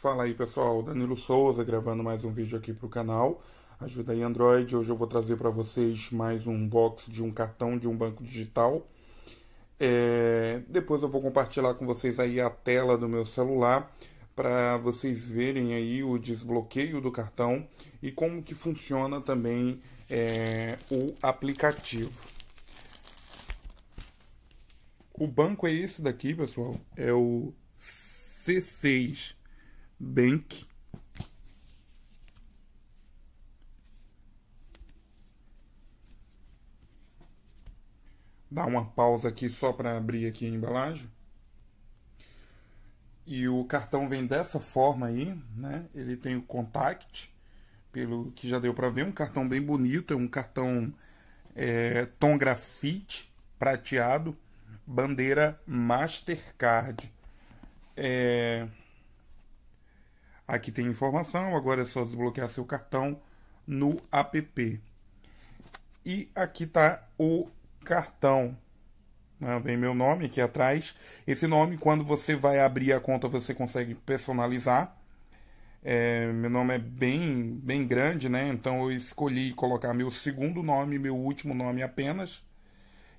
Fala aí pessoal, Danilo Souza gravando mais um vídeo aqui para o canal. Ajuda aí Android, hoje eu vou trazer para vocês mais um box de um cartão de um banco digital. É... Depois eu vou compartilhar com vocês aí a tela do meu celular para vocês verem aí o desbloqueio do cartão e como que funciona também é... o aplicativo. O banco é esse daqui, pessoal. É o C6 bank Dá uma pausa aqui só para abrir aqui a embalagem. E o cartão vem dessa forma aí, né? Ele tem o contact, pelo que já deu para ver, um cartão bem bonito, é um cartão é, tom grafite prateado, bandeira Mastercard. É... Aqui tem informação, agora é só desbloquear seu cartão no app. E aqui está o cartão. Ah, vem meu nome aqui atrás. Esse nome, quando você vai abrir a conta, você consegue personalizar. É, meu nome é bem, bem grande, né? Então eu escolhi colocar meu segundo nome, meu último nome apenas.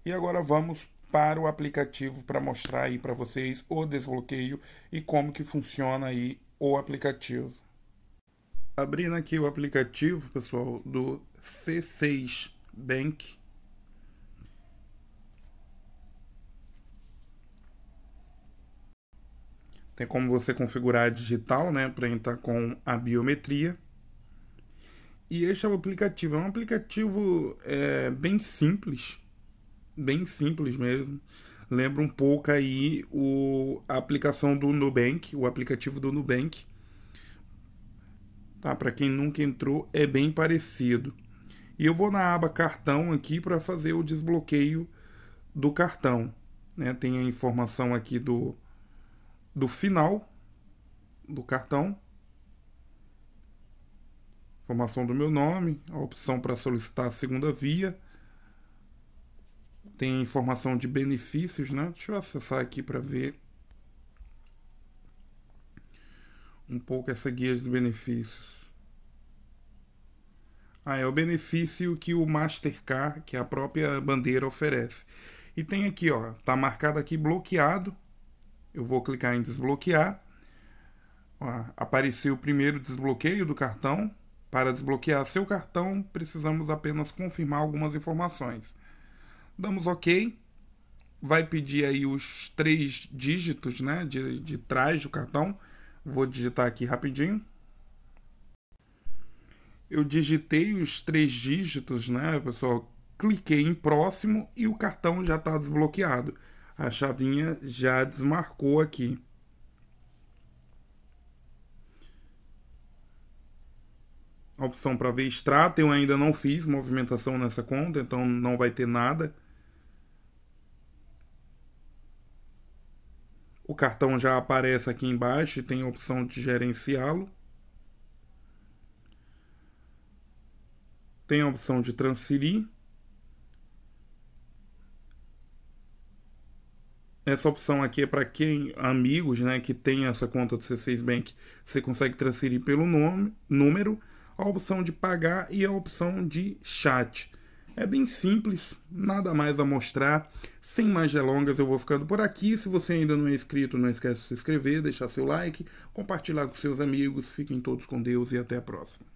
E agora vamos para o aplicativo para mostrar aí para vocês o desbloqueio e como que funciona aí o aplicativo. Abrindo aqui o aplicativo, pessoal, do C6 Bank. Tem como você configurar a digital, né, para entrar com a biometria. E este é o aplicativo. É um aplicativo é, bem simples, bem simples mesmo lembra um pouco aí o, a aplicação do Nubank, o aplicativo do Nubank. Tá, para quem nunca entrou, é bem parecido. E eu vou na aba cartão aqui para fazer o desbloqueio do cartão. Né? Tem a informação aqui do, do final do cartão. Informação do meu nome, a opção para solicitar a segunda via tem informação de benefícios, né? Deixa eu acessar aqui para ver um pouco essa guia de benefícios. Ah, é o benefício que o Mastercard, que a própria bandeira oferece. E tem aqui, ó, tá marcado aqui bloqueado. Eu vou clicar em desbloquear. Ó, apareceu o primeiro desbloqueio do cartão. Para desbloquear seu cartão, precisamos apenas confirmar algumas informações damos ok, vai pedir aí os três dígitos né, de, de trás do cartão. Vou digitar aqui rapidinho. Eu digitei os três dígitos, né, pessoal? Cliquei em próximo e o cartão já está desbloqueado. A chavinha já desmarcou aqui. A opção para ver extrato, eu ainda não fiz movimentação nessa conta, então não vai ter nada. O cartão já aparece aqui embaixo e tem a opção de gerenciá-lo. Tem a opção de transferir. Essa opção aqui é para quem amigos, né, que tem essa conta do C6 Bank, você consegue transferir pelo nome, número, a opção de pagar e a opção de chat. É bem simples, nada mais a mostrar. Sem mais delongas, eu vou ficando por aqui. Se você ainda não é inscrito, não esquece de se inscrever, deixar seu like, compartilhar com seus amigos. Fiquem todos com Deus e até a próxima.